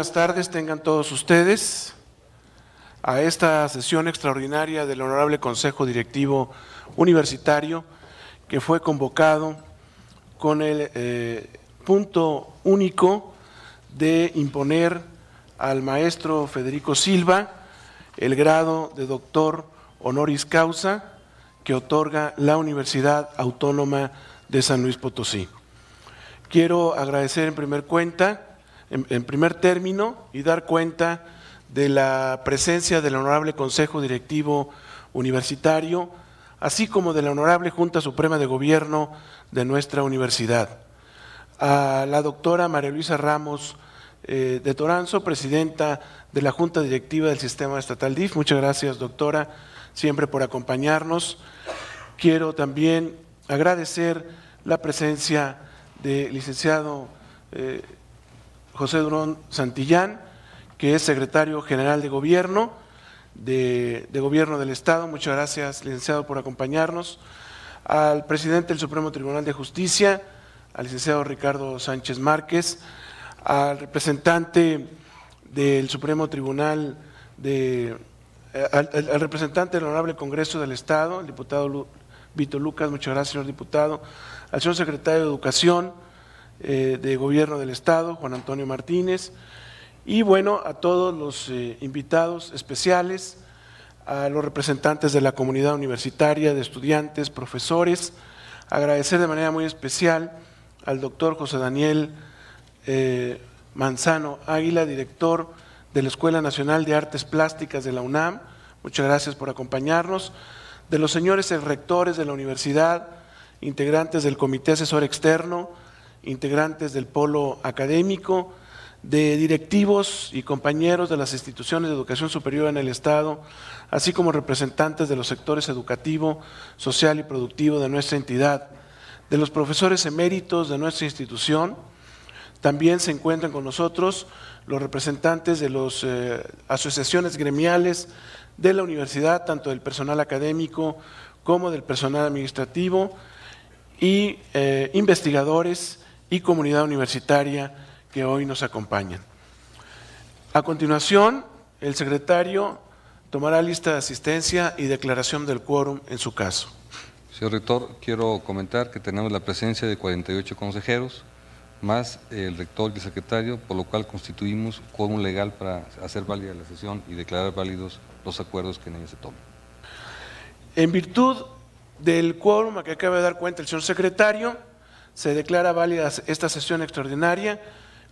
buenas tardes tengan todos ustedes a esta sesión extraordinaria del Honorable Consejo Directivo Universitario que fue convocado con el eh, punto único de imponer al maestro Federico Silva el grado de doctor honoris causa que otorga la Universidad Autónoma de San Luis Potosí. Quiero agradecer en primer cuenta en, primer término y dar cuenta de la presencia del Honorable Consejo Directivo Universitario, así como de la Honorable Junta Suprema de Gobierno de nuestra universidad. A la doctora María Luisa Ramos eh, de Toranzo, presidenta de la Junta Directiva del Sistema Estatal DIF. Muchas gracias, doctora, siempre por acompañarnos. Quiero también agradecer la presencia del licenciado eh, José Durón Santillán, que es secretario general de Gobierno, de, Gobierno del Estado. Muchas gracias, licenciado, por acompañarnos. Al presidente del Supremo Tribunal de Justicia, al licenciado Ricardo Sánchez Márquez, al representante del Supremo Tribunal de eh, al, representante del Honorable Congreso del Estado, el diputado Vito Lucas, muchas gracias, señor diputado, al señor secretario de Educación, eh, de Gobierno del Estado, Juan Antonio Martínez, y bueno, a todos los eh, invitados especiales, a los representantes de la comunidad universitaria, de estudiantes, profesores, agradecer de manera muy especial al doctor José Daniel eh, Manzano Águila, director de la Escuela Nacional de Artes Plásticas de la UNAM, muchas gracias por acompañarnos, de los señores rectores de la universidad, integrantes del Comité Asesor Externo, integrantes del polo académico, de directivos y compañeros de las instituciones de educación superior en el Estado, así como representantes de los sectores educativo, social y productivo de nuestra entidad, de los profesores eméritos de nuestra institución. También se encuentran con nosotros los representantes de las eh, asociaciones gremiales de la universidad, tanto del personal académico como del personal administrativo, y eh, investigadores y comunidad universitaria que hoy nos acompañan. A continuación, el secretario tomará lista de asistencia y declaración del quórum en su caso. Señor Rector, quiero comentar que tenemos la presencia de 48 consejeros, más el rector y el secretario, por lo cual constituimos quórum legal para hacer válida la sesión y declarar válidos los acuerdos que en ella se tomen. En virtud del quórum a que acaba de dar cuenta el señor secretario, se declara válida esta sesión extraordinaria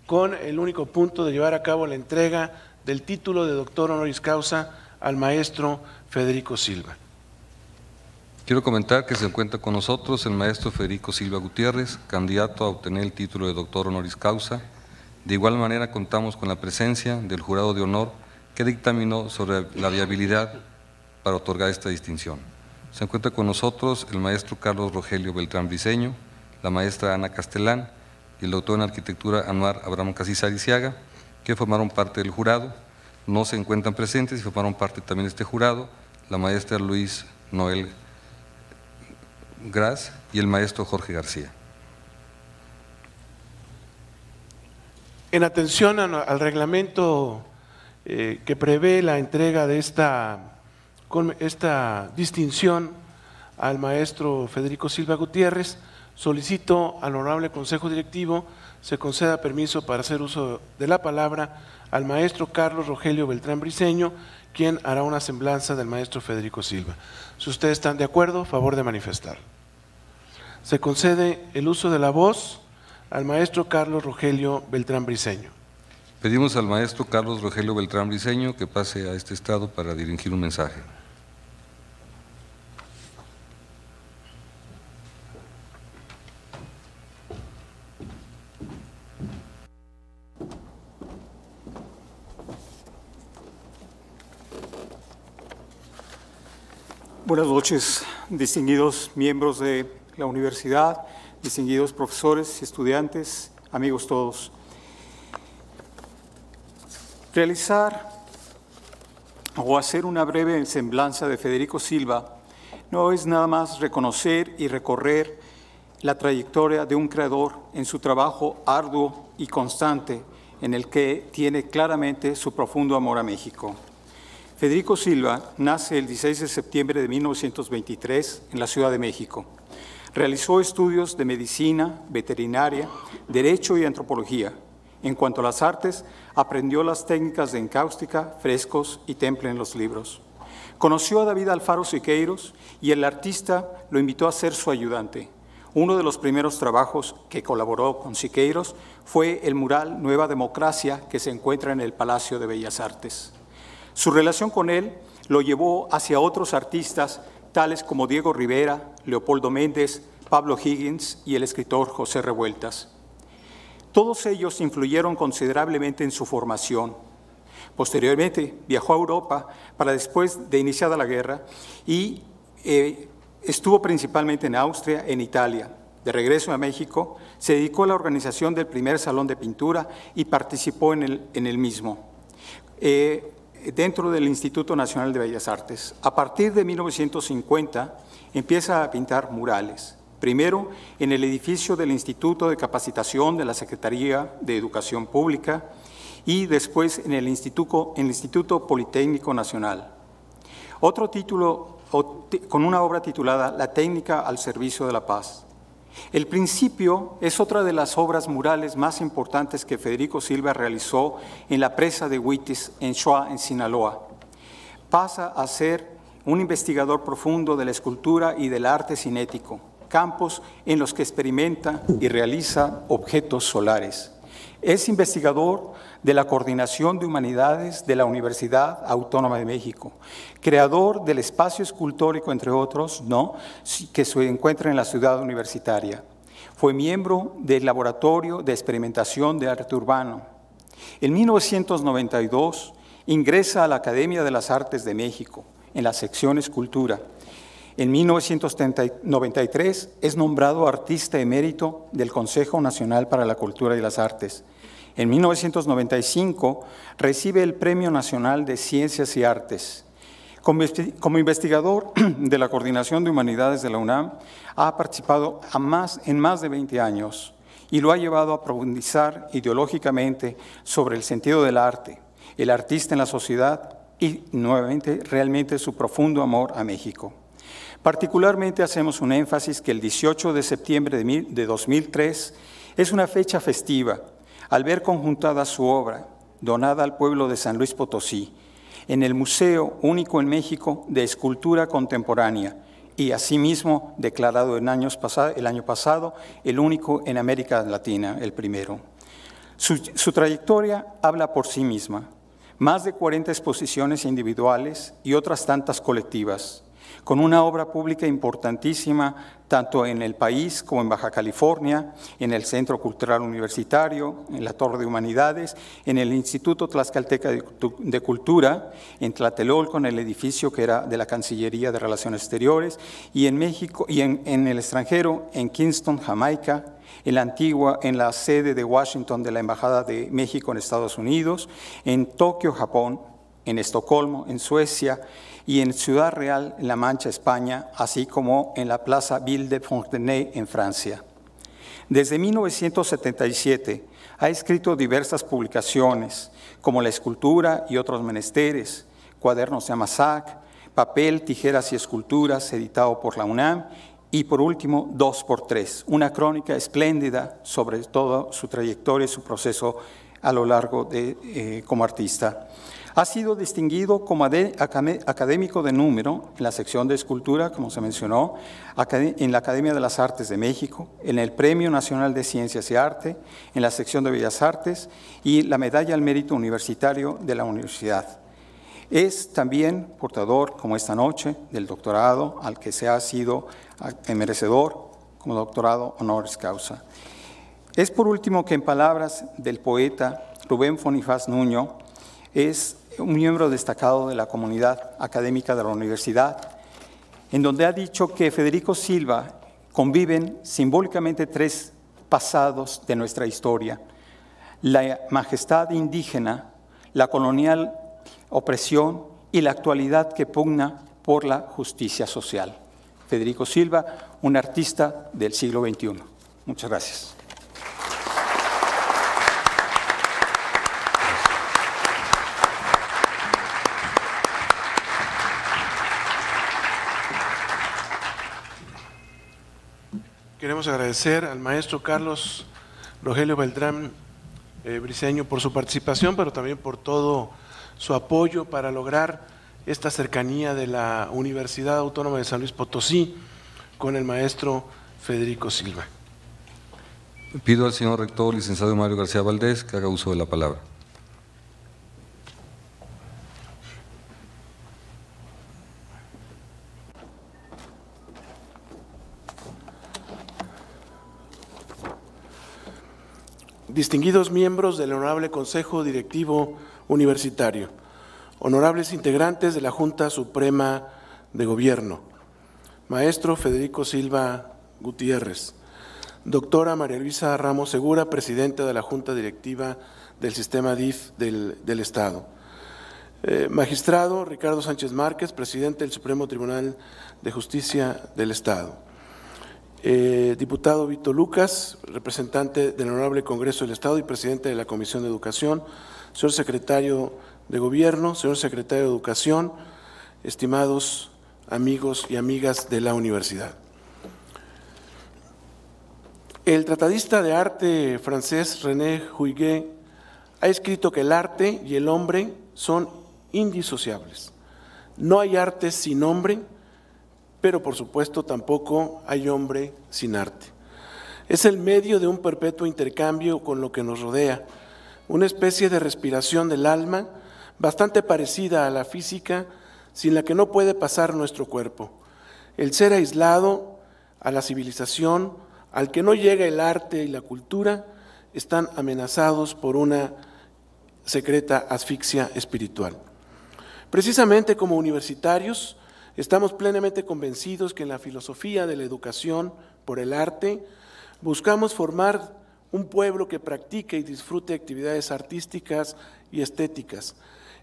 con el único punto de llevar a cabo la entrega del título de doctor honoris causa al maestro Federico Silva. Quiero comentar que se encuentra con nosotros el maestro Federico Silva Gutiérrez, candidato a obtener el título de doctor honoris causa. De igual manera contamos con la presencia del jurado de honor que dictaminó sobre la viabilidad para otorgar esta distinción. Se encuentra con nosotros el maestro Carlos Rogelio Beltrán Briseño, la maestra Ana Castellán y el doctor en arquitectura Anuar Abraham Casis Ariciaga, que formaron parte del jurado. No se encuentran presentes y formaron parte también de este jurado la maestra Luis Noel Gras y el maestro Jorge García. En atención al reglamento eh, que prevé la entrega de esta, esta distinción al maestro Federico Silva Gutiérrez, Solicito al honorable Consejo Directivo se conceda permiso para hacer uso de la palabra al maestro Carlos Rogelio Beltrán Briceño, quien hará una semblanza del maestro Federico Silva. Si ustedes están de acuerdo, favor de manifestar. Se concede el uso de la voz al maestro Carlos Rogelio Beltrán Briceño. Pedimos al maestro Carlos Rogelio Beltrán Briseño que pase a este estado para dirigir un mensaje. Buenas noches, distinguidos miembros de la universidad, distinguidos profesores, y estudiantes, amigos todos. Realizar o hacer una breve semblanza de Federico Silva no es nada más reconocer y recorrer la trayectoria de un creador en su trabajo arduo y constante en el que tiene claramente su profundo amor a México. Federico Silva nace el 16 de septiembre de 1923 en la Ciudad de México. Realizó estudios de medicina, veterinaria, derecho y antropología. En cuanto a las artes, aprendió las técnicas de encáustica, frescos y temple en los libros. Conoció a David Alfaro Siqueiros y el artista lo invitó a ser su ayudante. Uno de los primeros trabajos que colaboró con Siqueiros fue el mural Nueva Democracia que se encuentra en el Palacio de Bellas Artes. Su relación con él lo llevó hacia otros artistas, tales como Diego Rivera, Leopoldo Méndez, Pablo Higgins y el escritor José Revueltas. Todos ellos influyeron considerablemente en su formación. Posteriormente viajó a Europa para después de iniciada la guerra y eh, estuvo principalmente en Austria, en Italia. De regreso a México, se dedicó a la organización del primer salón de pintura y participó en el, en el mismo. Eh, dentro del Instituto Nacional de Bellas Artes. A partir de 1950 empieza a pintar murales, primero en el edificio del Instituto de Capacitación de la Secretaría de Educación Pública y después en el Instituto, Politécnico Nacional. Otro título con una obra titulada La técnica al servicio de la paz. El principio es otra de las obras murales más importantes que Federico Silva realizó en la presa de Huitis, en Choa, en Sinaloa. Pasa a ser un investigador profundo de la escultura y del arte cinético, campos en los que experimenta y realiza objetos solares. Es investigador de la Coordinación de Humanidades de la Universidad Autónoma de México, creador del espacio escultórico, entre otros, que se encuentra en la ciudad universitaria. Fue miembro del Laboratorio de Experimentación de Arte Urbano. En 1992 ingresa a la Academia de las Artes de México, en la sección Escultura, en 1993 es nombrado artista emérito del Consejo Nacional para la Cultura y las Artes. En 1995 recibe el Premio Nacional de Ciencias y Artes. Como investigador de la Coordinación de Humanidades de la UNAM, ha participado en más de 20 años y lo ha llevado a profundizar ideológicamente sobre el sentido del arte, el artista en la sociedad y, nuevamente, realmente su profundo amor a México. Particularmente hacemos un énfasis que el 18 de septiembre de 2003 es una fecha festiva al ver conjuntada su obra, donada al pueblo de San Luis Potosí, en el Museo Único en México de Escultura Contemporánea y asimismo declarado el año pasado el único en América Latina, el primero. su trayectoria habla por sí misma, más de 40 exposiciones individuales y otras tantas colectivas, con una obra pública importantísima tanto en el país como en Baja California, en el Centro Cultural Universitario, en la Torre de Humanidades, en el Instituto Tlaxcalteca de Cultura, en Tlatelolco, en el edificio que era de la Cancillería de Relaciones Exteriores, y en México y en, el extranjero, en Kingston, Jamaica, en la antigua, en la sede de Washington de la Embajada de México en Estados Unidos, en Tokio, Japón, en Estocolmo, en Suecia, y en Ciudad Real, en La Mancha, España, así como en la Plaza Ville de Fontenay, en Francia. Desde 1977 ha escrito diversas publicaciones, como La escultura y otros menesteres, Cuadernos de Amasac, Papel, Tijeras y Esculturas, editado por la UNAM, y por último, Dos por Tres, una crónica espléndida sobre todo su trayectoria y su proceso a lo largo de, eh, como artista. Ha sido distinguido como académico de número en la sección de escultura, como se mencionó, en la Academia de las Artes de México, en el Premio Nacional de Ciencias y Arte, en la sección de Bellas Artes y la Medalla al Mérito Universitario de la Universidad. Es también portador, como esta noche, del doctorado al que se ha sido merecedor como doctorado honoris causa. Es por último que en palabras del poeta Rubén Fonifaz Nuño, es un miembro destacado de la comunidad académica de la universidad, en donde ha dicho que Federico Silva conviven simbólicamente tres pasados de nuestra historia, la majestad indígena, la colonial opresión y la actualidad que pugna por la justicia social. Federico Silva, un artista del siglo XXI. Muchas gracias. agradecer al maestro Carlos Rogelio Beltrán eh, Briceño por su participación, pero también por todo su apoyo para lograr esta cercanía de la Universidad Autónoma de San Luis Potosí con el maestro Federico Silva. Pido al señor rector, licenciado Mario García Valdés, que haga uso de la palabra. distinguidos miembros del Honorable Consejo Directivo Universitario, honorables integrantes de la Junta Suprema de Gobierno, maestro Federico Silva Gutiérrez, doctora María Luisa Ramos Segura, presidenta de la Junta Directiva del Sistema DIF del, Estado, eh, magistrado Ricardo Sánchez Márquez, presidente del Supremo Tribunal de Justicia del Estado, eh, diputado Vito Lucas, representante del Honorable Congreso del Estado y presidente de la Comisión de Educación, señor secretario de Gobierno, señor secretario de Educación, estimados amigos y amigas de la universidad. El tratadista de arte francés René Huyghe ha escrito que el arte y el hombre son indisociables. No hay arte sin hombre, pero por supuesto tampoco hay hombre sin arte. Es el medio de un perpetuo intercambio con lo que nos rodea, una especie de respiración del alma bastante parecida a la física, sin la que no puede pasar nuestro cuerpo. El ser aislado a la civilización, al que no llega el arte y la cultura, están amenazados por una secreta asfixia espiritual. Precisamente como universitarios, Estamos plenamente convencidos que en la filosofía de la educación por el arte buscamos formar un pueblo que practique y disfrute actividades artísticas y estéticas,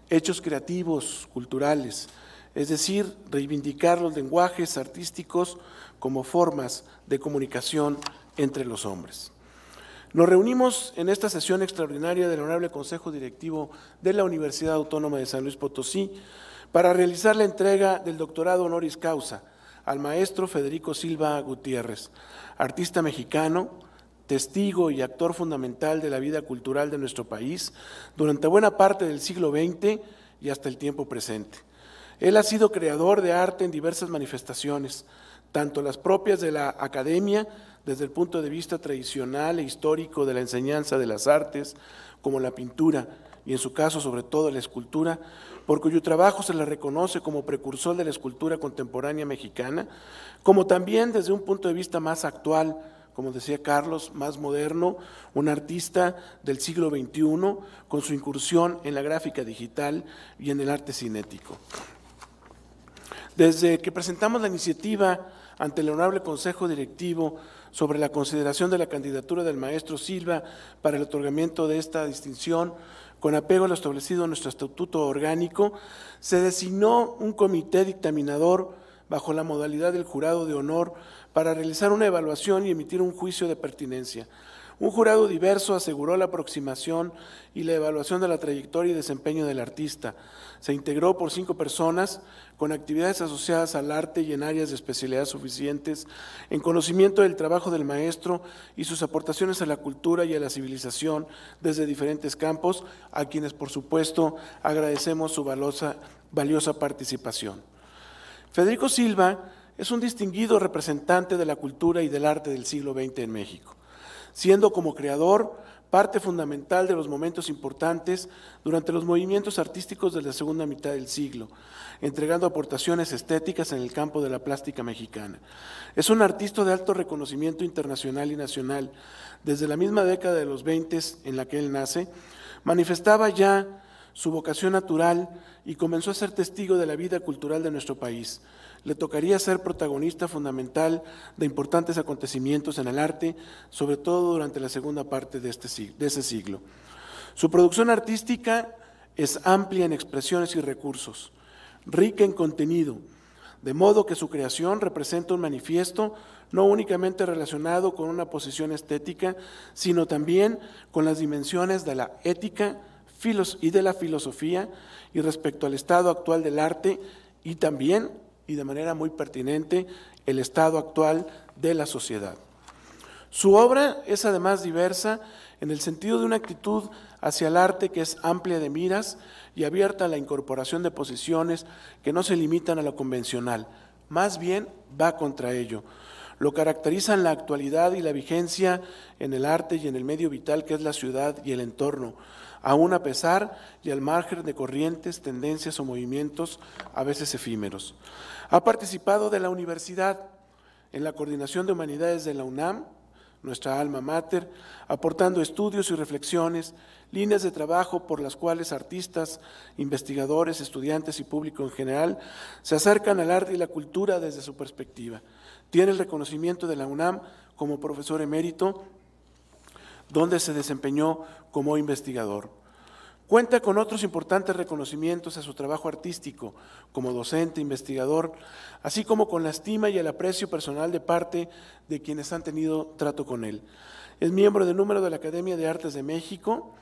hechos creativos, culturales, es decir, reivindicar los lenguajes artísticos como formas de comunicación entre los hombres. Nos reunimos en esta sesión extraordinaria del Honorable Consejo Directivo de la Universidad Autónoma de San Luis Potosí para realizar la entrega del doctorado honoris causa al maestro Federico Silva Gutiérrez, artista mexicano, testigo y actor fundamental de la vida cultural de nuestro país durante buena parte del siglo XX y hasta el tiempo presente. Él ha sido creador de arte en diversas manifestaciones, tanto las propias de la academia desde el punto de vista tradicional e histórico de la enseñanza de las artes, como la pintura, y en su caso sobre todo la escultura, por cuyo trabajo se le reconoce como precursor de la escultura contemporánea mexicana, como también desde un punto de vista más actual, como decía Carlos, más moderno, un artista del siglo XXI con su incursión en la gráfica digital y en el arte cinético. Desde que presentamos la iniciativa ante el Honorable Consejo Directivo sobre la consideración de la candidatura del maestro Silva para el otorgamiento de esta distinción, con apego a lo establecido en nuestro estatuto orgánico, se designó un comité dictaminador bajo la modalidad del jurado de honor para realizar una evaluación y emitir un juicio de pertinencia. Un jurado diverso aseguró la aproximación y la evaluación de la trayectoria y desempeño del artista. Se integró por cinco personas con actividades asociadas al arte y en áreas de especialidad suficientes, en conocimiento del trabajo del maestro y sus aportaciones a la cultura y a la civilización desde diferentes campos, a quienes por supuesto agradecemos su valiosa, participación. Federico Silva es un distinguido representante de la cultura y del arte del siglo XX en México siendo como creador parte fundamental de los momentos importantes durante los movimientos artísticos de la segunda mitad del siglo, entregando aportaciones estéticas en el campo de la plástica mexicana. Es un artista de alto reconocimiento internacional y nacional. Desde la misma década de los 20 en la que él nace, manifestaba ya su vocación natural y comenzó a ser testigo de la vida cultural de nuestro país. Le tocaría ser protagonista fundamental de importantes acontecimientos en el arte, sobre todo durante la segunda parte de, este, ese siglo. Su producción artística es amplia en expresiones y recursos, rica en contenido, de modo que su creación representa un manifiesto no únicamente relacionado con una posición estética, sino también con las dimensiones de la ética, y de la filosofía y respecto al estado actual del arte y también, y de manera muy pertinente, el estado actual de la sociedad. Su obra es además diversa en el sentido de una actitud hacia el arte que es amplia de miras y abierta a la incorporación de posiciones que no se limitan a lo convencional, más bien va contra ello. Lo caracterizan la actualidad y la vigencia en el arte y en el medio vital que es la ciudad y el entorno, aún a pesar y al margen de corrientes, tendencias o movimientos a veces efímeros. Ha participado de la universidad en la coordinación de humanidades de la UNAM, nuestra alma mater, aportando estudios y reflexiones, líneas de trabajo por las cuales artistas, investigadores, estudiantes y público en general se acercan al arte y la cultura desde su perspectiva. Tiene el reconocimiento de la UNAM como profesor emérito donde se desempeñó como investigador. Cuenta con otros importantes reconocimientos a su trabajo artístico como docente, investigador, así como con la estima y el aprecio personal de parte de quienes han tenido trato con él. Es miembro de número de la Academia de Artes de México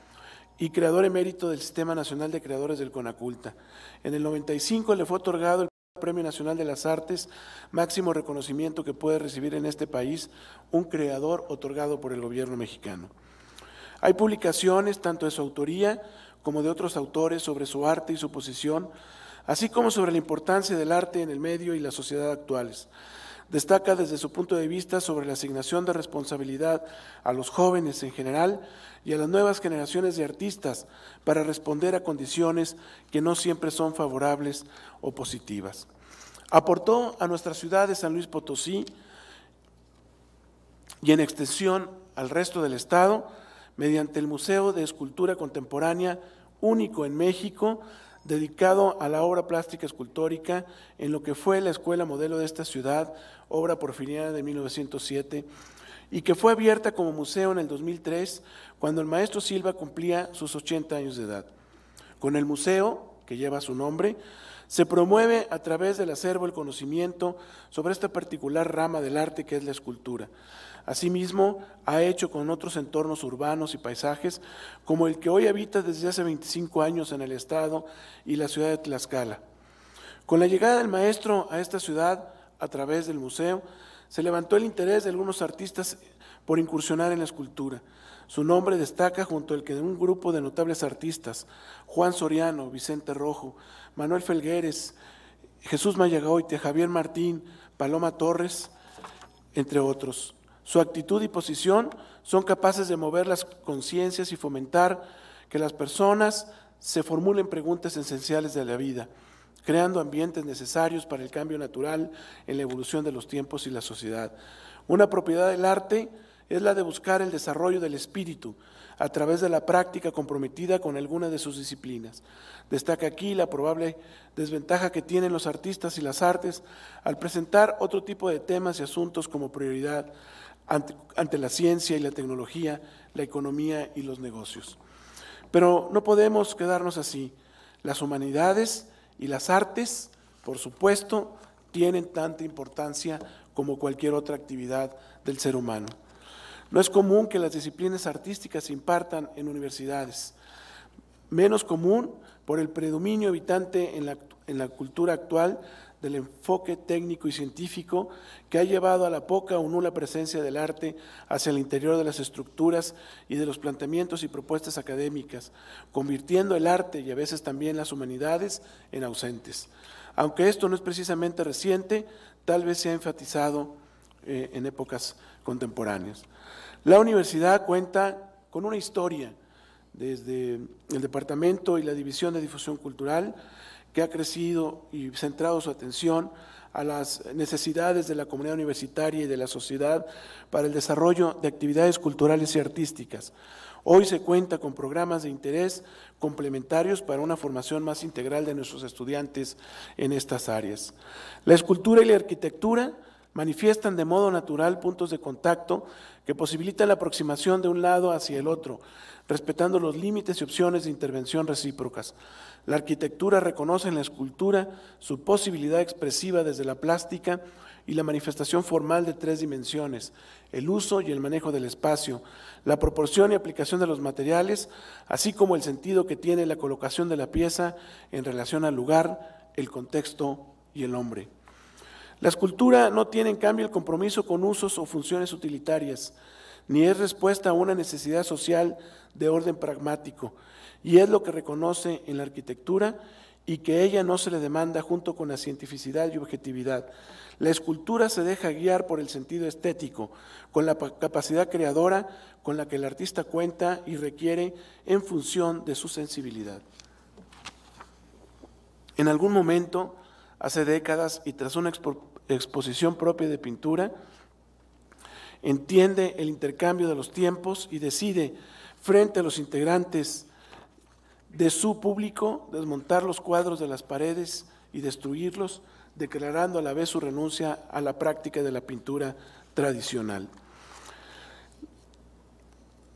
y creador emérito del Sistema Nacional de Creadores del Conaculta. En el 95 le fue otorgado el Premio Nacional de las Artes, máximo reconocimiento que puede recibir en este país un creador otorgado por el gobierno mexicano. Hay publicaciones tanto de su autoría como de otros autores sobre su arte y su posición, así como sobre la importancia del arte en el medio y la sociedad actuales destaca desde su punto de vista sobre la asignación de responsabilidad a los jóvenes en general y a las nuevas generaciones de artistas para responder a condiciones que no siempre son favorables o positivas. Aportó a nuestra ciudad de San Luis Potosí y en extensión al resto del Estado mediante el Museo de Escultura Contemporánea único en México dedicado a la obra plástica escultórica en lo que fue la escuela modelo de esta ciudad, obra porfiriana de 1907, y que fue abierta como museo en el 2003, cuando el maestro Silva cumplía sus 80 años de edad. Con el museo, que lleva su nombre, se promueve a través del acervo el conocimiento sobre esta particular rama del arte que es la escultura. Asimismo, ha hecho con otros entornos urbanos y paisajes, como el que hoy habita desde hace 25 años en el estado y la ciudad de Tlaxcala. Con la llegada del maestro a esta ciudad, a través del museo, se levantó el interés de algunos artistas por incursionar en la escultura. Su nombre destaca junto al que de un grupo de notables artistas, Juan Soriano, Vicente Rojo, Manuel Felgueres, Jesús Mayagoite, Javier Martín, Paloma Torres, entre otros. Su actitud y posición son capaces de mover las conciencias y fomentar que las personas se formulen preguntas esenciales de la vida, creando ambientes necesarios para el cambio natural en la evolución de los tiempos y la sociedad. Una propiedad del arte es la de buscar el desarrollo del espíritu a través de la práctica comprometida con alguna de sus disciplinas. Destaca aquí la probable desventaja que tienen los artistas y las artes al presentar otro tipo de temas y asuntos como prioridad, ante, la ciencia y la tecnología, la economía y los negocios. Pero no podemos quedarnos así. Las humanidades y las artes, por supuesto, tienen tanta importancia como cualquier otra actividad del ser humano. No es común que las disciplinas artísticas se impartan en universidades, menos común por el predominio habitante en la, en la cultura actual del enfoque técnico y científico que ha llevado a la poca o nula presencia del arte hacia el interior de las estructuras y de los planteamientos y propuestas académicas, convirtiendo el arte y a veces también las humanidades en ausentes. Aunque esto no es precisamente reciente, tal vez se ha enfatizado eh, en épocas contemporáneas. La universidad cuenta con una historia desde el departamento y la división de difusión cultural que ha crecido y centrado su atención a las necesidades de la comunidad universitaria y de la sociedad para el desarrollo de actividades culturales y artísticas. Hoy se cuenta con programas de interés complementarios para una formación más integral de nuestros estudiantes en estas áreas. La escultura y la arquitectura manifiestan de modo natural puntos de contacto que posibilitan la aproximación de un lado hacia el otro, respetando los límites y opciones de intervención recíprocas. La arquitectura reconoce en la escultura su posibilidad expresiva desde la plástica y la manifestación formal de tres dimensiones, el uso y el manejo del espacio, la proporción y aplicación de los materiales, así como el sentido que tiene la colocación de la pieza en relación al lugar, el contexto y el hombre. La escultura no tiene en cambio el compromiso con usos o funciones utilitarias ni es respuesta a una necesidad social de orden pragmático. Y es lo que reconoce en la arquitectura y que ella no se le demanda junto con la cientificidad y objetividad. La escultura se deja guiar por el sentido estético, con la capacidad creadora con la que el artista cuenta y requiere en función de su sensibilidad. En algún momento, hace décadas, y tras una exposición propia de pintura, entiende el intercambio de los tiempos y decide frente a los integrantes de su público desmontar los cuadros de las paredes y destruirlos, declarando a la vez su renuncia a la práctica de la pintura tradicional.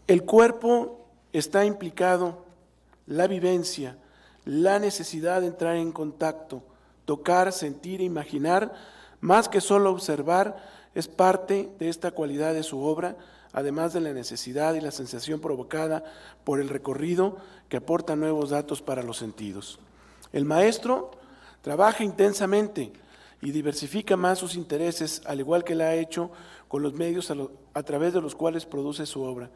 El cuerpo está implicado, la vivencia, la necesidad de entrar en contacto, tocar, sentir e imaginar, más que solo observar, es parte de esta cualidad de su obra, además de la necesidad y la sensación provocada por el recorrido que aporta nuevos datos para los sentidos. El maestro trabaja intensamente y diversifica más sus intereses, al igual que la ha hecho con los medios a, través de los cuales produce su obra.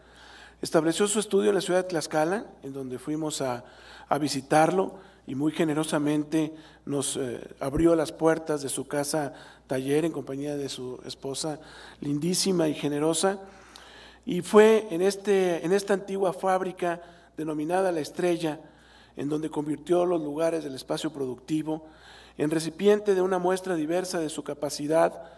Estableció su estudio en la ciudad de Tlaxcala, en donde fuimos a, visitarlo y muy generosamente nos eh, abrió las puertas de su casa taller en compañía de su esposa lindísima y generosa. Y fue en, este, en esta antigua fábrica denominada La Estrella, en donde convirtió los lugares del espacio productivo en recipiente de una muestra diversa de su capacidad,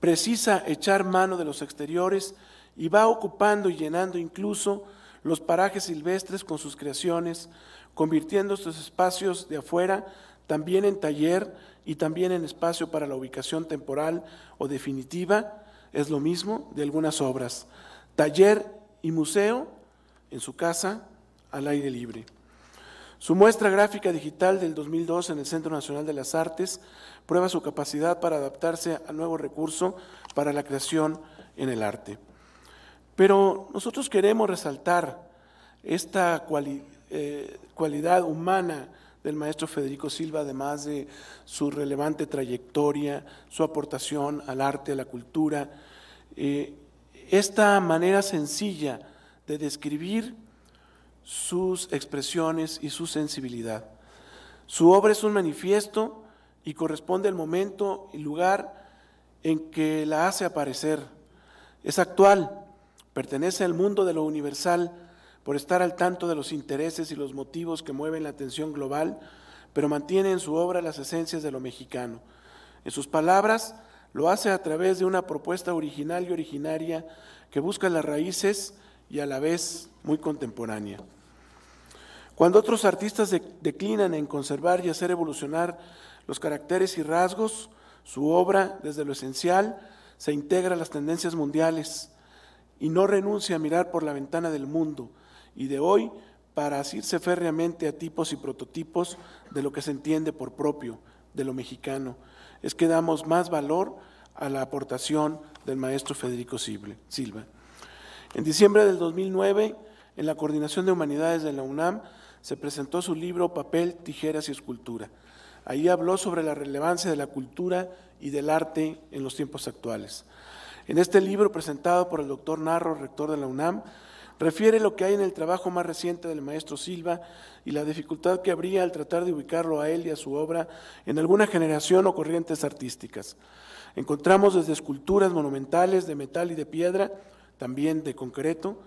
precisa echar mano de los exteriores y va ocupando y llenando incluso los parajes silvestres con sus creaciones, convirtiendo estos espacios de afuera también en taller y también en espacio para la ubicación temporal o definitiva, es lo mismo de algunas obras. Taller y museo en su casa al aire libre. Su muestra gráfica digital del 2002 en el Centro Nacional de las Artes prueba su capacidad para adaptarse al nuevo recurso para la creación en el arte. Pero nosotros queremos resaltar esta eh, cualidad humana del maestro Federico Silva, además de su relevante trayectoria, su aportación al arte, a la cultura. Eh, esta manera sencilla de describir sus expresiones y su sensibilidad. Su obra es un manifiesto y corresponde al momento y lugar en que la hace aparecer. Es actual, pertenece al mundo de lo universal, por estar al tanto de los intereses y los motivos que mueven la atención global, pero mantiene en su obra las esencias de lo mexicano. En sus palabras, lo hace a través de una propuesta original y originaria que busca las raíces y a la vez muy contemporánea. Cuando otros artistas declinan en conservar y hacer evolucionar los caracteres y rasgos, su obra, desde lo esencial, se integra a las tendencias mundiales y no renuncia a mirar por la ventana del mundo, y de hoy para asirse férreamente a tipos y prototipos de lo que se entiende por propio, de lo mexicano. Es que damos más valor a la aportación del maestro Federico Silva. En diciembre del 2009, en la Coordinación de Humanidades de la UNAM, se presentó su libro Papel, Tijeras y Escultura. Ahí habló sobre la relevancia de la cultura y del arte en los tiempos actuales. En este libro presentado por el doctor Narro, rector de la UNAM, Refiere lo que hay en el trabajo más reciente del maestro Silva y la dificultad que habría al tratar de ubicarlo a él y a su obra en alguna generación o corrientes artísticas. Encontramos desde esculturas monumentales de metal y de piedra, también de concreto,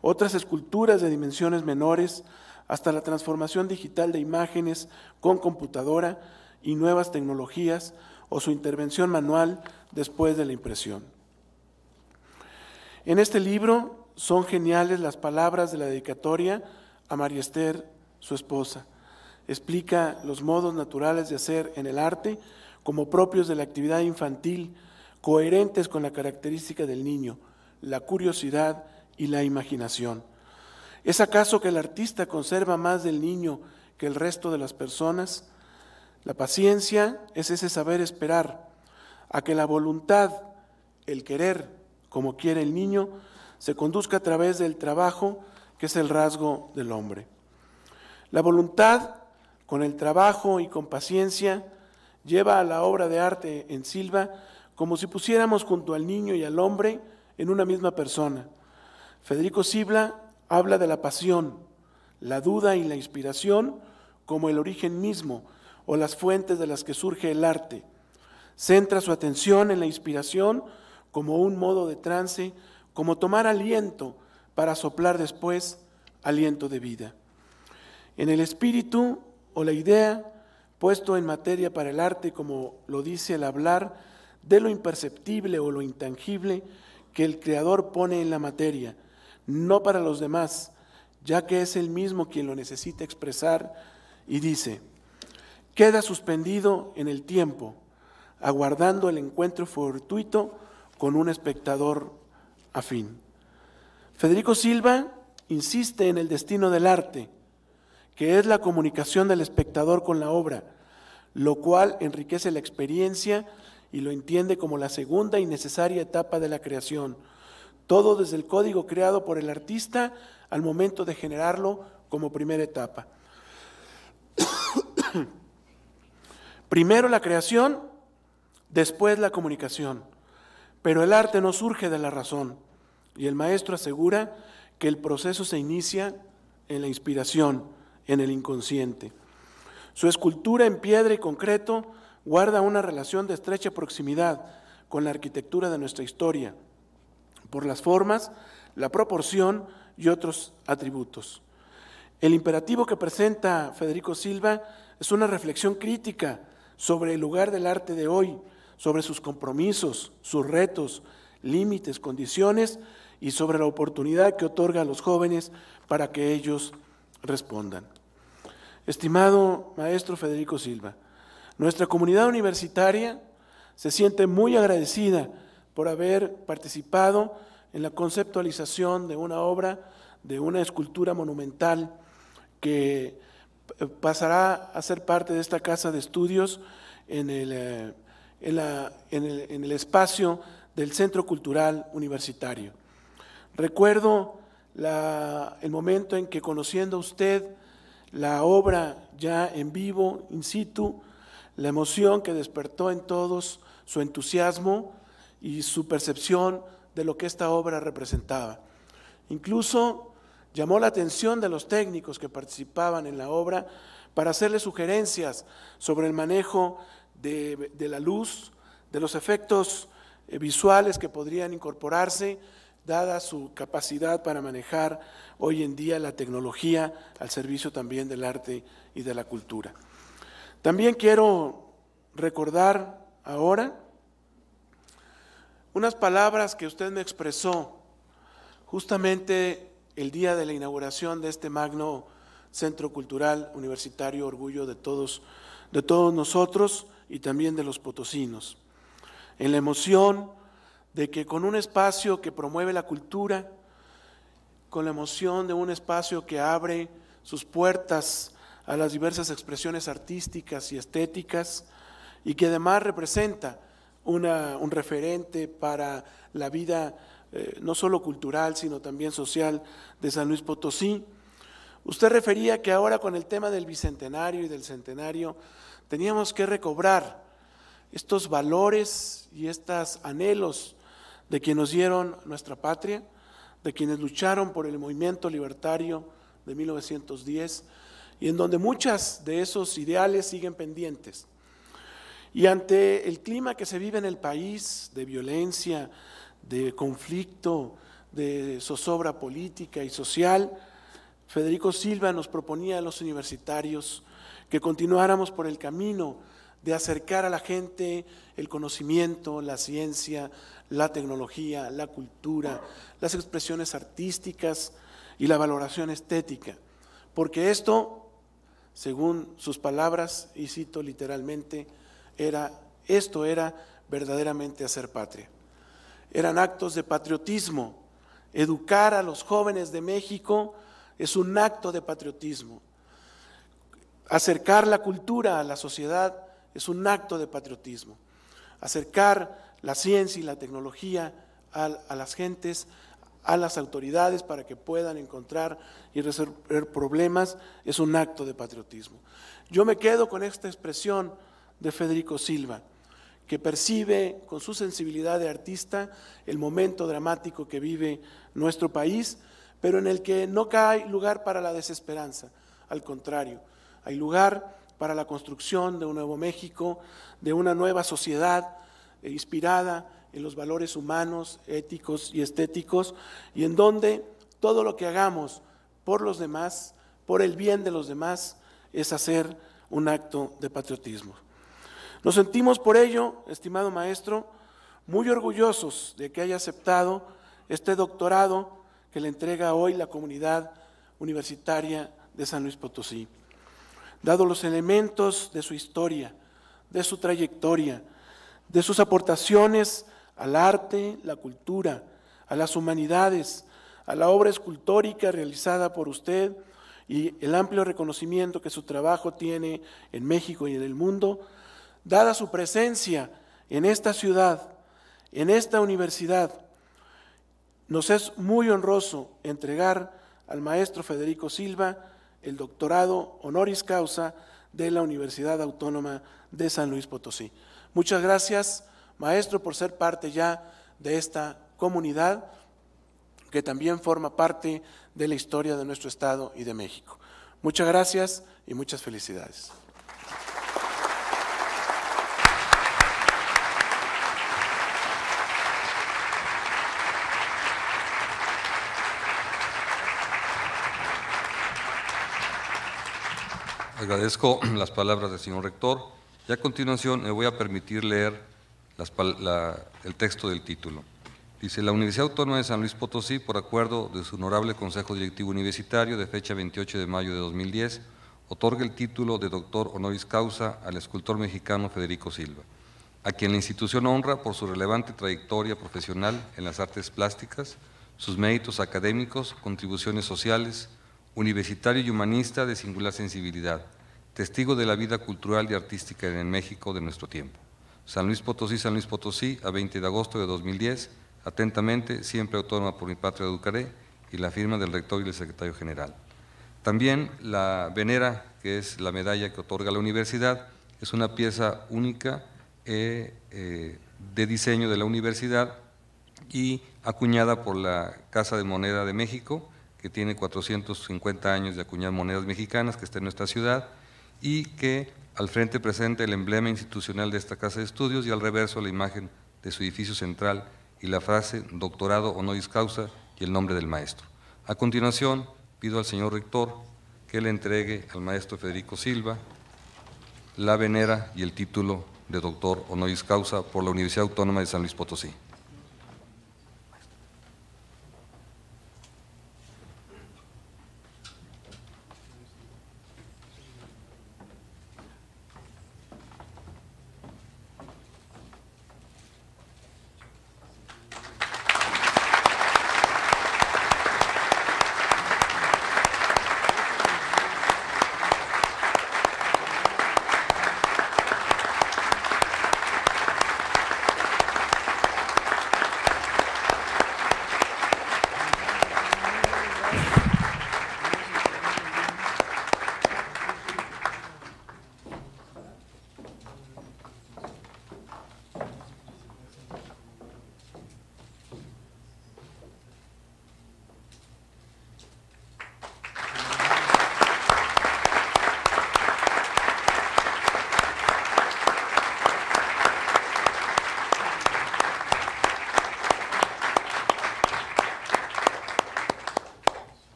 otras esculturas de dimensiones menores, hasta la transformación digital de imágenes con computadora y nuevas tecnologías o su intervención manual después de la impresión. En este libro son geniales las palabras de la dedicatoria a María Esther, su esposa. Explica los modos naturales de hacer en el arte como propios de la actividad infantil, coherentes con la característica del niño, la curiosidad y la imaginación. ¿Es acaso que el artista conserva más del niño que el resto de las personas? La paciencia es ese saber esperar a que la voluntad, el querer, como quiere el niño, se conduzca a través del trabajo, que es el rasgo del hombre. La voluntad, con el trabajo y con paciencia, lleva a la obra de arte en Silva como si pusiéramos junto al niño y al hombre en una misma persona. Federico Sibla habla de la pasión, la duda y la inspiración como el origen mismo o las fuentes de las que surge el arte. Centra su atención en la inspiración como un modo de trance como tomar aliento para soplar después aliento de vida. En el espíritu o la idea puesto en materia para el arte, como lo dice el hablar, de lo imperceptible o lo intangible que el Creador pone en la materia, no para los demás, ya que es Él mismo quien lo necesita expresar y dice, queda suspendido en el tiempo, aguardando el encuentro fortuito con un espectador a fin. Federico Silva insiste en el destino del arte, que es la comunicación del espectador con la obra, lo cual enriquece la experiencia y lo entiende como la segunda y necesaria etapa de la creación, todo desde el código creado por el artista al momento de generarlo como primera etapa. Primero la creación, después la comunicación. Pero el arte no surge de la razón. Y el maestro asegura que el proceso se inicia en la inspiración, en el inconsciente. Su escultura en piedra y concreto guarda una relación de estrecha proximidad con la arquitectura de nuestra historia, por las formas, la proporción y otros atributos. El imperativo que presenta Federico Silva es una reflexión crítica sobre el lugar del arte de hoy sobre sus compromisos, sus retos, límites, condiciones y sobre la oportunidad que otorga a los jóvenes para que ellos respondan. Estimado maestro Federico Silva, nuestra comunidad universitaria se siente muy agradecida por haber participado en la conceptualización de una obra, de una escultura monumental que eh, pasará a ser parte de esta casa de estudios en el eh, en, la, en, el, espacio del Centro Cultural Universitario. Recuerdo el momento en que conociendo a usted la obra ya en vivo, in situ, la emoción que despertó en todos su entusiasmo y su percepción de lo que esta obra representaba. Incluso llamó la atención de los técnicos que participaban en la obra para hacerle sugerencias sobre el manejo de, la luz, de los efectos eh, visuales que podrían incorporarse, dada su capacidad para manejar hoy en día la tecnología al servicio también del arte y de la cultura. También quiero recordar ahora unas palabras que usted me expresó justamente el día de la inauguración de este magno Centro Cultural Universitario Orgullo de todos, de todos nosotros y también de los potosinos, en la emoción de que con un espacio que promueve la cultura, con la emoción de un espacio que abre sus puertas a las diversas expresiones artísticas y estéticas, y que además representa una, un referente para la vida eh, no solo cultural, sino también social de San Luis Potosí. Usted refería que ahora con el tema del bicentenario y del centenario Teníamos que recobrar estos valores y estos anhelos de quienes nos dieron nuestra patria, de quienes lucharon por el movimiento libertario de 1910 y en donde muchas de esos ideales siguen pendientes. Y ante el clima que se vive en el país de violencia, de conflicto, de zozobra política y social, Federico Silva nos proponía a los universitarios que continuáramos por el camino de acercar a la gente el conocimiento, la ciencia, la tecnología, la cultura, las expresiones artísticas y la valoración estética. Porque esto, según sus palabras, y cito literalmente, era, esto era verdaderamente hacer patria. Eran actos de patriotismo. Educar a los jóvenes de México es un acto de patriotismo. Acercar la cultura a la sociedad es un acto de patriotismo. Acercar la ciencia y la tecnología a, las gentes, a las autoridades para que puedan encontrar y resolver problemas es un acto de patriotismo. Yo me quedo con esta expresión de Federico Silva, que percibe con su sensibilidad de artista el momento dramático que vive nuestro país, pero en el que no cae lugar para la desesperanza, al contrario. Hay lugar para la construcción de un nuevo México, de una nueva sociedad eh, inspirada en los valores humanos, éticos y estéticos, y en donde todo lo que hagamos por los demás, por el bien de los demás, es hacer un acto de patriotismo. Nos sentimos por ello, estimado maestro, muy orgullosos de que haya aceptado este doctorado que le entrega hoy la comunidad universitaria de San Luis Potosí dado los elementos de su historia, de su trayectoria, de sus aportaciones al arte, la cultura, a las humanidades, a la obra escultórica realizada por usted y el amplio reconocimiento que su trabajo tiene en México y en el mundo, dada su presencia en esta ciudad, en esta universidad, nos es muy honroso entregar al maestro Federico Silva el doctorado honoris causa de la Universidad Autónoma de San Luis Potosí. Muchas gracias, maestro, por ser parte ya de esta comunidad que también forma parte de la historia de nuestro Estado y de México. Muchas gracias y muchas felicidades. agradezco las palabras del señor rector y a continuación me voy a permitir leer el texto del título. Dice, la Universidad Autónoma de San Luis Potosí, por acuerdo de su honorable Consejo Directivo Universitario de fecha 28 de mayo de 2010, otorga el título de doctor honoris causa al escultor mexicano Federico Silva, a quien la institución honra por su relevante trayectoria profesional en las artes plásticas, sus méritos académicos, contribuciones sociales, universitario y humanista de singular sensibilidad, testigo de la vida cultural y artística en México de nuestro tiempo. San Luis Potosí, San Luis Potosí, a 20 de agosto de 2010, atentamente, siempre autónoma por mi patria educaré y la firma del rector y del secretario general. También la venera, que es la medalla que otorga la universidad, es una pieza única eh, eh, de diseño de la universidad y acuñada por la Casa de Moneda de México, que tiene 450 años de acuñar monedas mexicanas, que está en nuestra ciudad, y que al frente presente el emblema institucional de esta casa de estudios y al reverso la imagen de su edificio central y la frase doctorado honoris causa y el nombre del maestro. A continuación, pido al señor rector que le entregue al maestro Federico Silva la venera y el título de doctor honoris causa por la Universidad Autónoma de San Luis Potosí.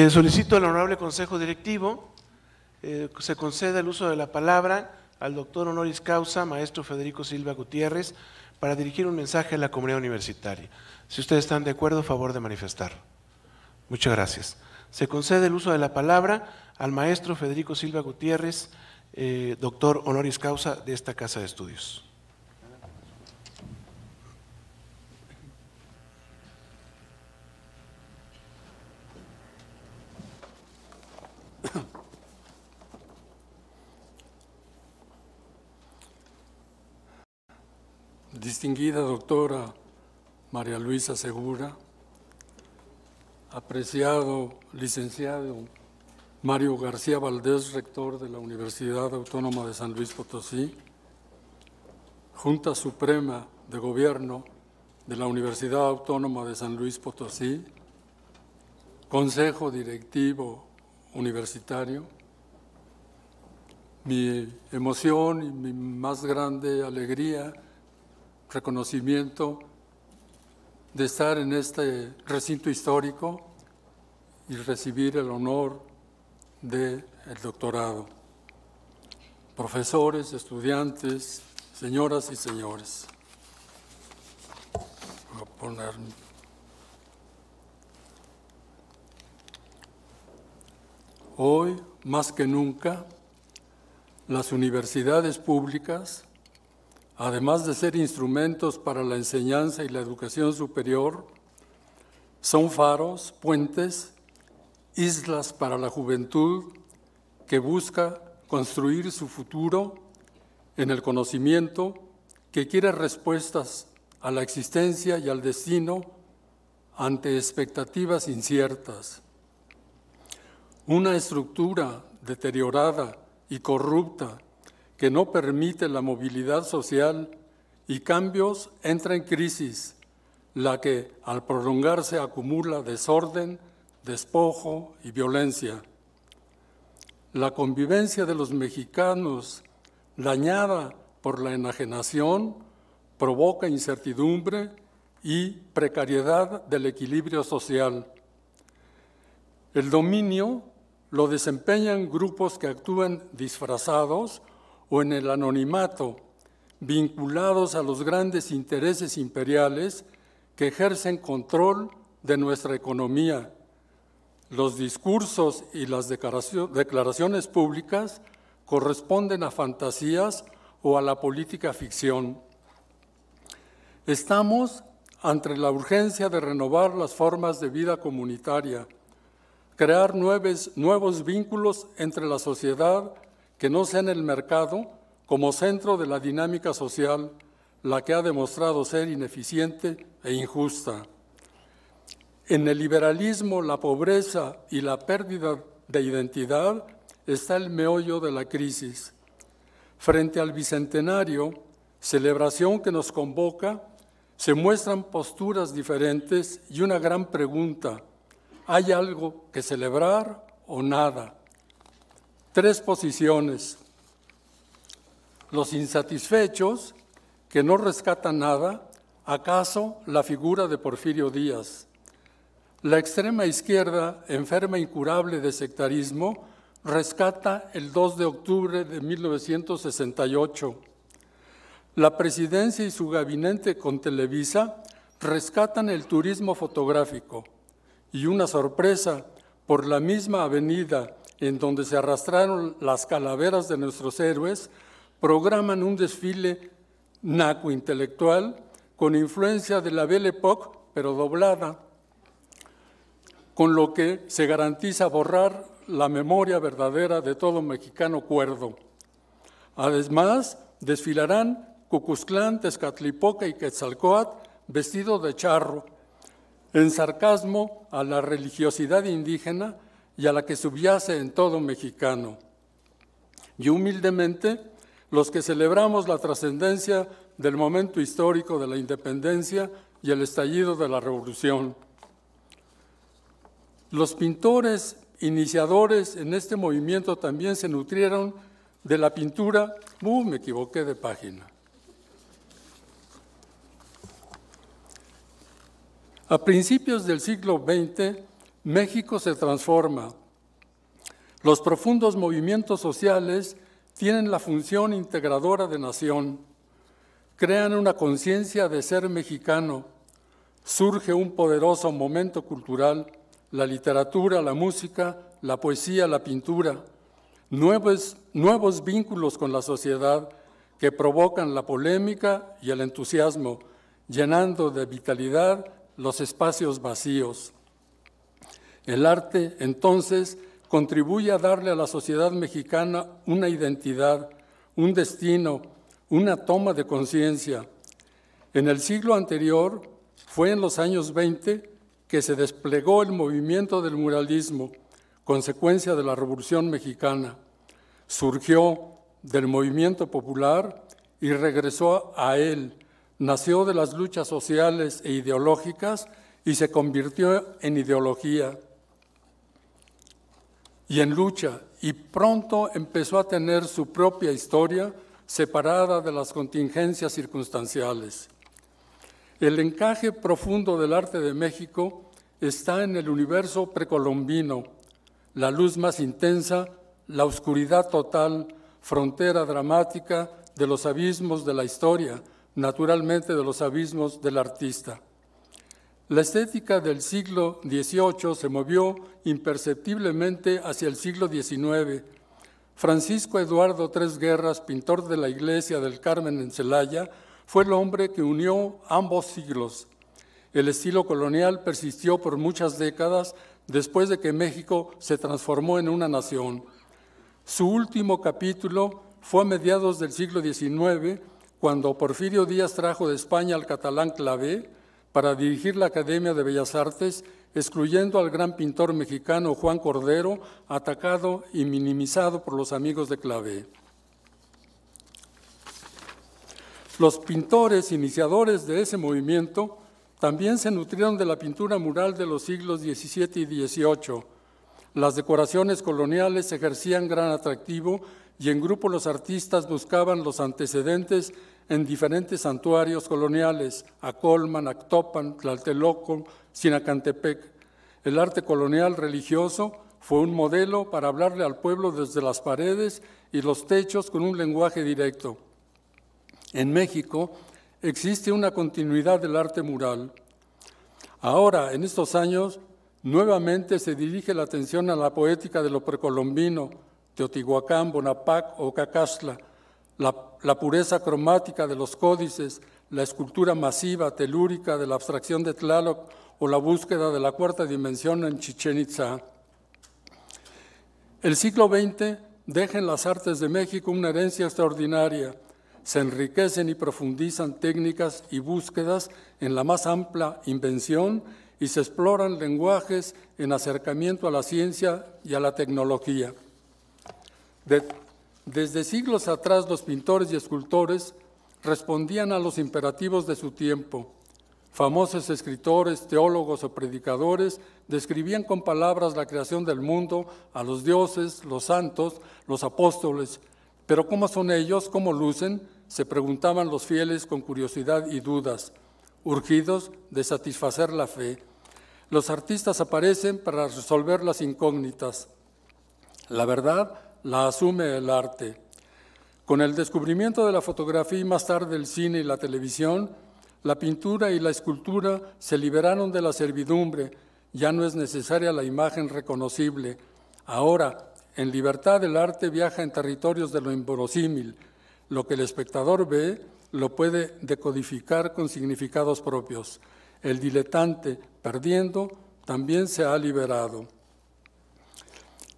Eh, solicito al Honorable Consejo Directivo eh, se conceda el uso de la palabra al doctor honoris causa, maestro Federico Silva Gutiérrez, para dirigir un mensaje a la comunidad universitaria. Si ustedes están de acuerdo, favor de manifestar. Muchas gracias. Se concede el uso de la palabra al maestro Federico Silva Gutiérrez, eh, doctor honoris causa de esta Casa de Estudios. distinguida doctora María Luisa Segura, apreciado licenciado Mario García Valdés, rector de la Universidad Autónoma de San Luis Potosí, Junta Suprema de Gobierno de la Universidad Autónoma de San Luis Potosí, Consejo Directivo Universitario, mi emoción y mi más grande alegría reconocimiento de estar en este recinto histórico y recibir el honor del doctorado. Profesores, estudiantes, señoras y señores. Hoy, más que nunca, las universidades públicas además de ser instrumentos para la enseñanza y la educación superior, son faros, puentes, islas para la juventud que busca construir su futuro en el conocimiento, que quiere respuestas a la existencia y al destino ante expectativas inciertas. Una estructura deteriorada y corrupta que no permite la movilidad social y cambios entra en crisis, la que al prolongarse acumula desorden, despojo y violencia. La convivencia de los mexicanos, dañada por la enajenación, provoca incertidumbre y precariedad del equilibrio social. El dominio lo desempeñan grupos que actúan disfrazados o en el anonimato, vinculados a los grandes intereses imperiales que ejercen control de nuestra economía. Los discursos y las declaraciones públicas corresponden a fantasías o a la política ficción. Estamos ante la urgencia de renovar las formas de vida comunitaria, crear nuevos vínculos entre la sociedad que no sea en el mercado como centro de la dinámica social, la que ha demostrado ser ineficiente e injusta. En el liberalismo, la pobreza y la pérdida de identidad está el meollo de la crisis. Frente al Bicentenario, celebración que nos convoca, se muestran posturas diferentes y una gran pregunta, ¿hay algo que celebrar o nada? tres posiciones. Los insatisfechos, que no rescatan nada, acaso la figura de Porfirio Díaz. La extrema izquierda, enferma e incurable de sectarismo, rescata el 2 de octubre de 1968. La presidencia y su gabinete con Televisa rescatan el turismo fotográfico. Y una sorpresa, por la misma avenida en donde se arrastraron las calaveras de nuestros héroes, programan un desfile naco intelectual con influencia de la Belle Époque, pero doblada, con lo que se garantiza borrar la memoria verdadera de todo mexicano cuerdo. Además, desfilarán Cucuzclán, Tezcatlipoca y Quetzalcoatl vestidos de charro, en sarcasmo a la religiosidad indígena y a la que subyace en todo mexicano. Y humildemente, los que celebramos la trascendencia del momento histórico de la independencia y el estallido de la revolución. Los pintores iniciadores en este movimiento también se nutrieron de la pintura. Uh, me equivoqué de página. A principios del siglo XX, México se transforma. Los profundos movimientos sociales tienen la función integradora de nación. Crean una conciencia de ser mexicano. Surge un poderoso momento cultural, la literatura, la música, la poesía, la pintura, nuevos, vínculos con la sociedad que provocan la polémica y el entusiasmo, llenando de vitalidad los espacios vacíos. El arte, entonces, contribuye a darle a la sociedad mexicana una identidad, un destino, una toma de conciencia. En el siglo anterior, fue en los años 20 que se desplegó el movimiento del muralismo, consecuencia de la Revolución Mexicana. Surgió del movimiento popular y regresó a él. Nació de las luchas sociales e ideológicas y se convirtió en ideología y en lucha, y pronto empezó a tener su propia historia separada de las contingencias circunstanciales. El encaje profundo del arte de México está en el universo precolombino, la luz más intensa, la oscuridad total, frontera dramática de los abismos de la historia, naturalmente de los abismos del artista. La estética del siglo XVIII se movió imperceptiblemente hacia el siglo XIX. Francisco Eduardo Tres Guerras, pintor de la iglesia del Carmen en Celaya, fue el hombre que unió ambos siglos. El estilo colonial persistió por muchas décadas después de que México se transformó en una nación. Su último capítulo fue a mediados del siglo XIX, cuando Porfirio Díaz trajo de España al catalán Clavé, para dirigir la Academia de Bellas Artes, excluyendo al gran pintor mexicano Juan Cordero, atacado y minimizado por los amigos de Clave. Los pintores iniciadores de ese movimiento también se nutrieron de la pintura mural de los siglos XVII y XVIII. Las decoraciones coloniales ejercían gran atractivo y en grupo los artistas buscaban los antecedentes en diferentes santuarios coloniales, Acolman, Actopan, Tlatelolco, Sinacantepec. El arte colonial religioso fue un modelo para hablarle al pueblo desde las paredes y los techos con un lenguaje directo. En México existe una continuidad del arte mural. Ahora, en estos años, nuevamente se dirige la atención a la poética de lo precolombino, Teotihuacán, Bonapac o Cacastla, la la pureza cromática de los códices, la escultura masiva, telúrica de la abstracción de Tlaloc o la búsqueda de la cuarta dimensión en Chichen Itza. El siglo XX deja en las artes de México una herencia extraordinaria. Se enriquecen y profundizan técnicas y búsquedas en la más amplia invención y se exploran lenguajes en acercamiento a la ciencia y a la tecnología. De desde siglos atrás los pintores y escultores respondían a los imperativos de su tiempo. Famosos escritores, teólogos o predicadores describían con palabras la creación del mundo, a los dioses, los santos, los apóstoles. Pero ¿cómo son ellos? ¿Cómo lucen? Se preguntaban los fieles con curiosidad y dudas, urgidos de satisfacer la fe. Los artistas aparecen para resolver las incógnitas. La verdad la asume el arte. Con el descubrimiento de la fotografía y más tarde el cine y la televisión, la pintura y la escultura se liberaron de la servidumbre, ya no es necesaria la imagen reconocible. Ahora, en libertad el arte viaja en territorios de lo inverosímil. Lo que el espectador ve lo puede decodificar con significados propios. El diletante, perdiendo, también se ha liberado.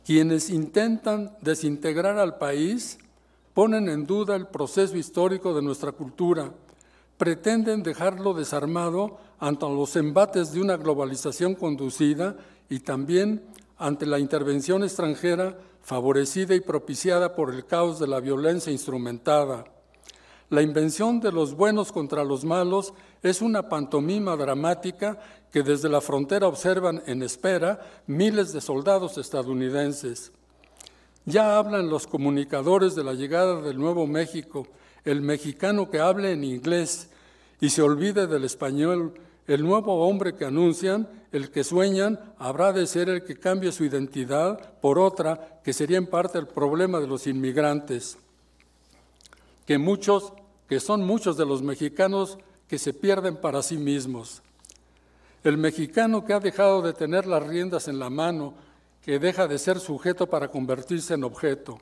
Quienes intentan desintegrar al país ponen en duda el proceso histórico de nuestra cultura, pretenden dejarlo desarmado ante los embates de una globalización conducida y también ante la intervención extranjera favorecida y propiciada por el caos de la violencia instrumentada. La invención de los buenos contra los malos es una pantomima dramática que desde la frontera observan en espera miles de soldados estadounidenses. Ya hablan los comunicadores de la llegada del Nuevo México, el mexicano que hable en inglés y se olvide del español, el nuevo hombre que anuncian, el que sueñan, habrá de ser el que cambie su identidad por otra, que sería en parte el problema de los inmigrantes. Que muchos, que son muchos de los mexicanos, que se pierden para sí mismos. El mexicano que ha dejado de tener las riendas en la mano, que deja de ser sujeto para convertirse en objeto.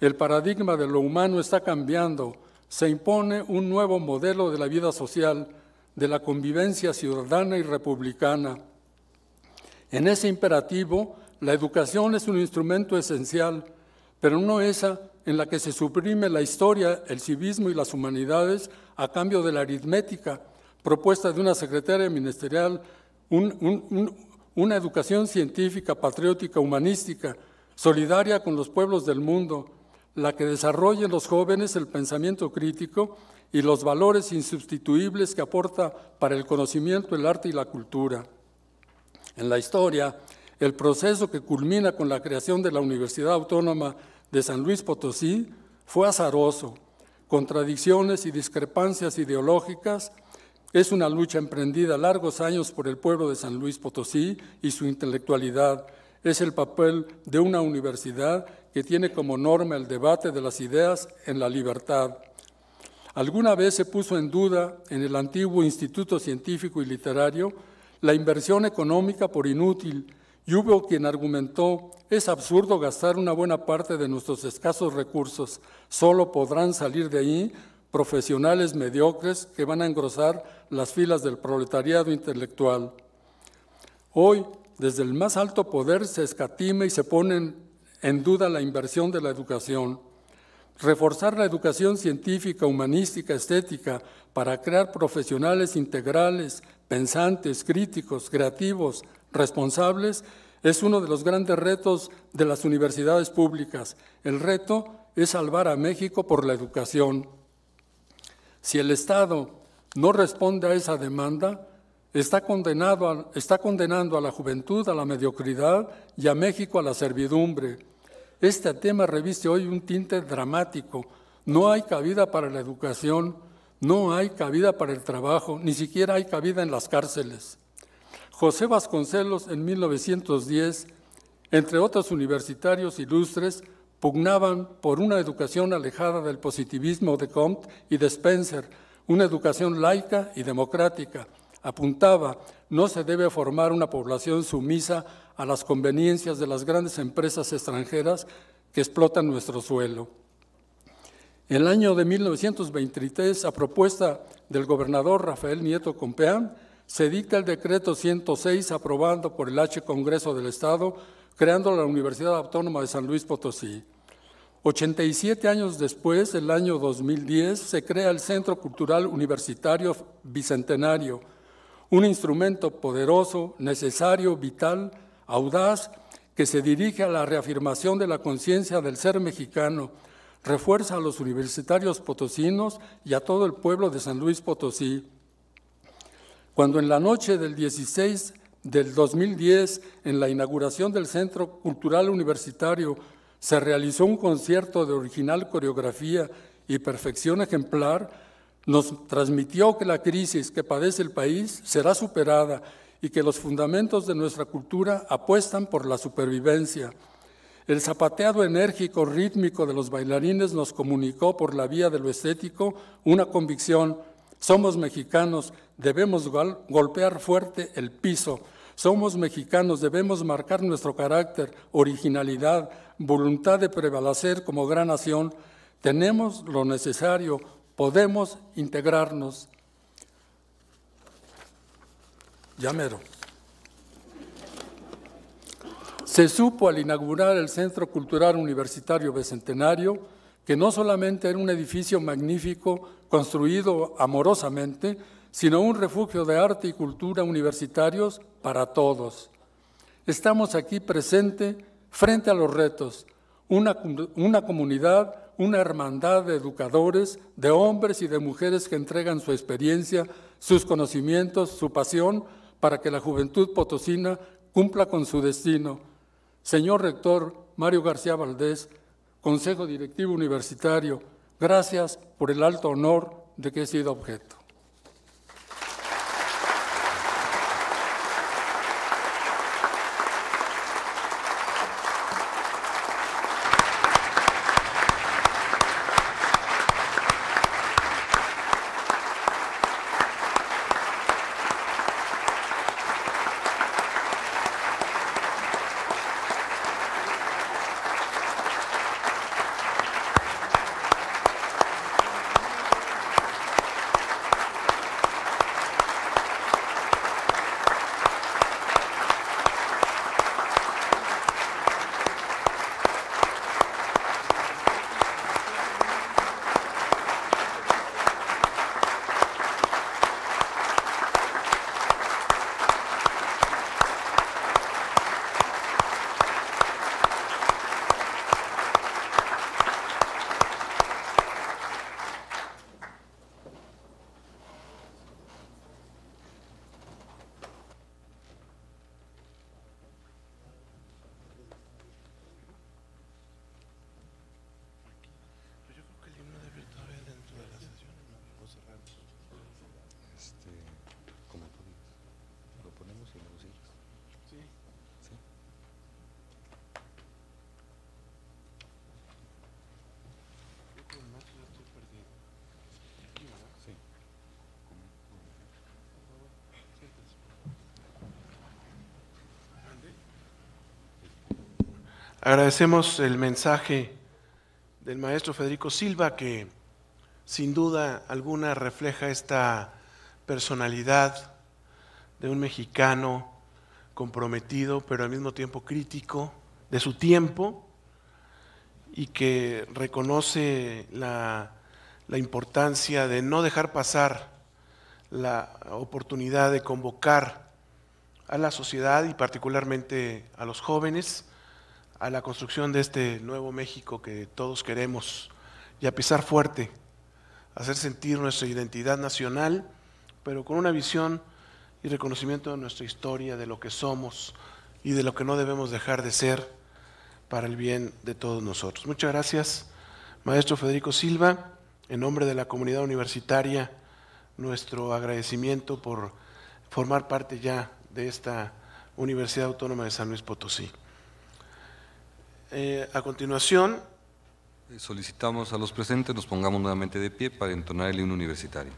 El paradigma de lo humano está cambiando, se impone un nuevo modelo de la vida social, de la convivencia ciudadana y republicana. En ese imperativo, la educación es un instrumento esencial, pero no esa en la que se suprime la historia, el civismo y las humanidades a cambio de la aritmética, propuesta de una secretaria ministerial, una educación científica, patriótica, humanística, solidaria con los pueblos del mundo, la que desarrolle en los jóvenes el pensamiento crítico y los valores insustituibles que aporta para el conocimiento, el arte y la cultura. En la historia, el proceso que culmina con la creación de la Universidad Autónoma de San Luis Potosí fue azaroso. Contradicciones y discrepancias ideológicas es una lucha emprendida largos años por el pueblo de San Luis Potosí y su intelectualidad. Es el papel de una universidad que tiene como norma el debate de las ideas en la libertad. Alguna vez se puso en duda en el antiguo Instituto Científico y Literario la inversión económica por inútil y quien argumentó, es absurdo gastar una buena parte de nuestros escasos recursos, solo podrán salir de ahí profesionales mediocres que van a engrosar las filas del proletariado intelectual. Hoy, desde el más alto poder se escatima y se pone en duda la inversión de la educación. Reforzar la educación científica, humanística, estética, para crear profesionales integrales, pensantes, críticos, creativos, responsables es uno de los grandes retos de las universidades públicas. El reto es salvar a México por la educación. Si el Estado no responde a esa demanda, está, condenado está condenando a la juventud a la mediocridad y a México a la servidumbre. Este tema reviste hoy un tinte dramático. No hay cabida para la educación, no hay cabida para el trabajo, ni siquiera hay cabida en las cárceles. José Vasconcelos en 1910, entre otros universitarios ilustres, pugnaban por una educación alejada del positivismo de Comte y de Spencer, una educación laica y democrática. Apuntaba, no se debe formar una población sumisa a las conveniencias de las grandes empresas extranjeras que explotan nuestro suelo. En el año de 1923, a propuesta del gobernador Rafael Nieto Compeán, se dicta el decreto 106 aprobado por el H Congreso del Estado, creando la Universidad Autónoma de San Luis Potosí. 87 años después, el año 2010, se crea el Centro Cultural Universitario Bicentenario, un instrumento poderoso, necesario, vital, audaz, que se dirige a la reafirmación de la conciencia del ser mexicano, refuerza a los universitarios potosinos y a todo el pueblo de San Luis Potosí cuando en la noche del 16 del 2010, en la inauguración del Centro Cultural Universitario, se realizó un concierto de original coreografía y perfección ejemplar, nos transmitió que la crisis que padece el país será superada y que los fundamentos de nuestra cultura apuestan por la supervivencia. El zapateado enérgico, rítmico de los bailarines nos comunicó por la vía de lo estético una convicción somos mexicanos, debemos golpear fuerte el piso. Somos mexicanos, debemos marcar nuestro carácter, originalidad, voluntad de prevalecer como gran nación. Tenemos lo necesario, podemos integrarnos. Llamero. Se supo al inaugurar el Centro Cultural Universitario Bicentenario que no solamente era un edificio magnífico, construido amorosamente, sino un refugio de arte y cultura universitarios para todos. Estamos aquí presente frente a los retos, una, una comunidad, una hermandad de educadores, de hombres y de mujeres que entregan su experiencia, sus conocimientos, su pasión para que la juventud potosina cumpla con su destino. Señor Rector Mario García Valdés, Consejo Directivo Universitario, Gracias por el alto honor de que he sido objeto. Agradecemos el mensaje del maestro Federico Silva que sin duda alguna refleja esta personalidad de un mexicano comprometido, pero al mismo tiempo crítico de su tiempo y que reconoce la, la importancia de no dejar pasar la oportunidad de convocar a la sociedad y particularmente a los jóvenes a la construcción de este nuevo México que todos queremos y a pisar fuerte, hacer sentir nuestra identidad nacional, pero con una visión y reconocimiento de nuestra historia, de lo que somos y de lo que no debemos dejar de ser para el bien de todos nosotros. Muchas gracias, maestro Federico Silva, en nombre de la comunidad universitaria, nuestro agradecimiento por formar parte ya de esta Universidad Autónoma de San Luis Potosí. Eh, a continuación... Eh, solicitamos a los presentes nos pongamos nuevamente de pie para entonar el himno universitario.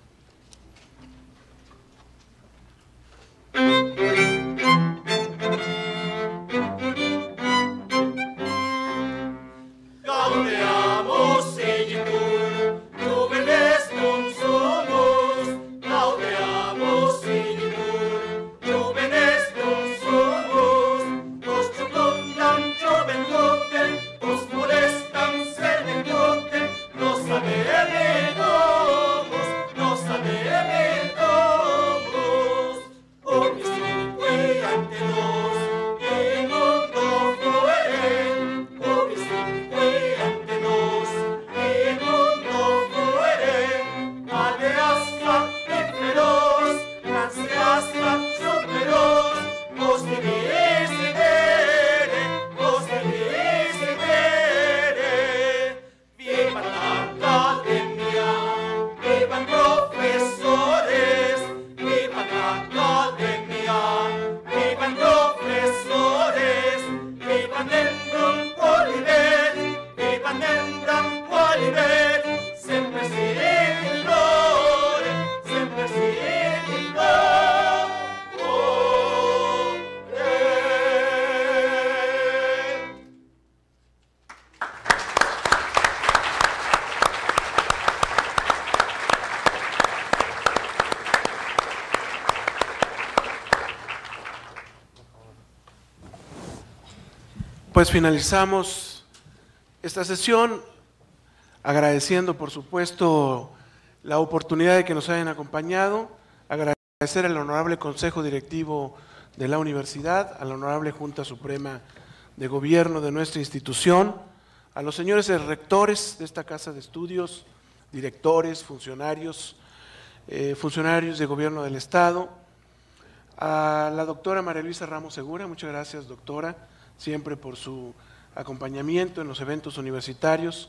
pues finalizamos esta sesión agradeciendo, por supuesto, la oportunidad de que nos hayan acompañado, agradecer al honorable Consejo Directivo de la Universidad, a la honorable Junta Suprema de Gobierno de nuestra institución, a los señores rectores de esta Casa de Estudios, directores, funcionarios, eh, funcionarios de Gobierno del Estado, a la doctora María Luisa Ramos Segura, muchas gracias doctora, siempre por su acompañamiento en los eventos universitarios.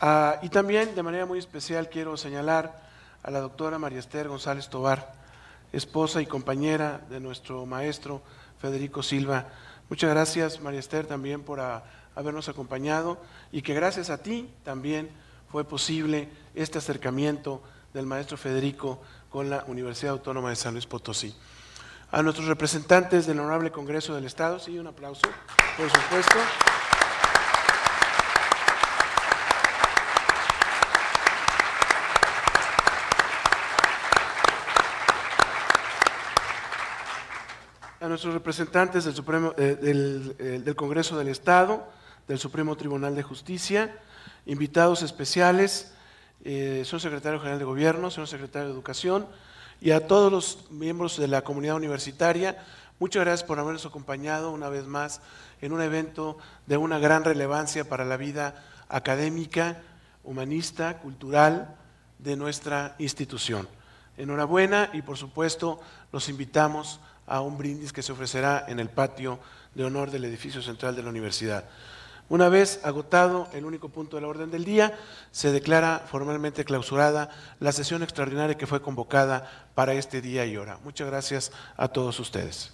Ah, y también de manera muy especial quiero señalar a la doctora María Esther González Tobar, esposa y compañera de nuestro maestro Federico Silva. Muchas gracias María Esther también por ah, habernos acompañado y que gracias a ti también fue posible este acercamiento del maestro Federico con la Universidad Autónoma de San Luis Potosí a nuestros representantes del Honorable Congreso del Estado. Sí, un aplauso, por supuesto. a nuestros representantes del, Supremo, eh, eh, del, Congreso del Estado, del Supremo Tribunal de Justicia, invitados especiales, eh, señor secretario general de Gobierno, señor secretario de Educación, y a todos los miembros de la comunidad universitaria. Muchas gracias por habernos acompañado una vez más en un evento de una gran relevancia para la vida académica, humanista, cultural de nuestra institución. Enhorabuena y por supuesto los invitamos a un brindis que se ofrecerá en el patio de honor del edificio central de la universidad. Una vez agotado el único punto de la orden del día, se declara formalmente clausurada la sesión extraordinaria que fue convocada para este día y hora. Muchas gracias a todos ustedes.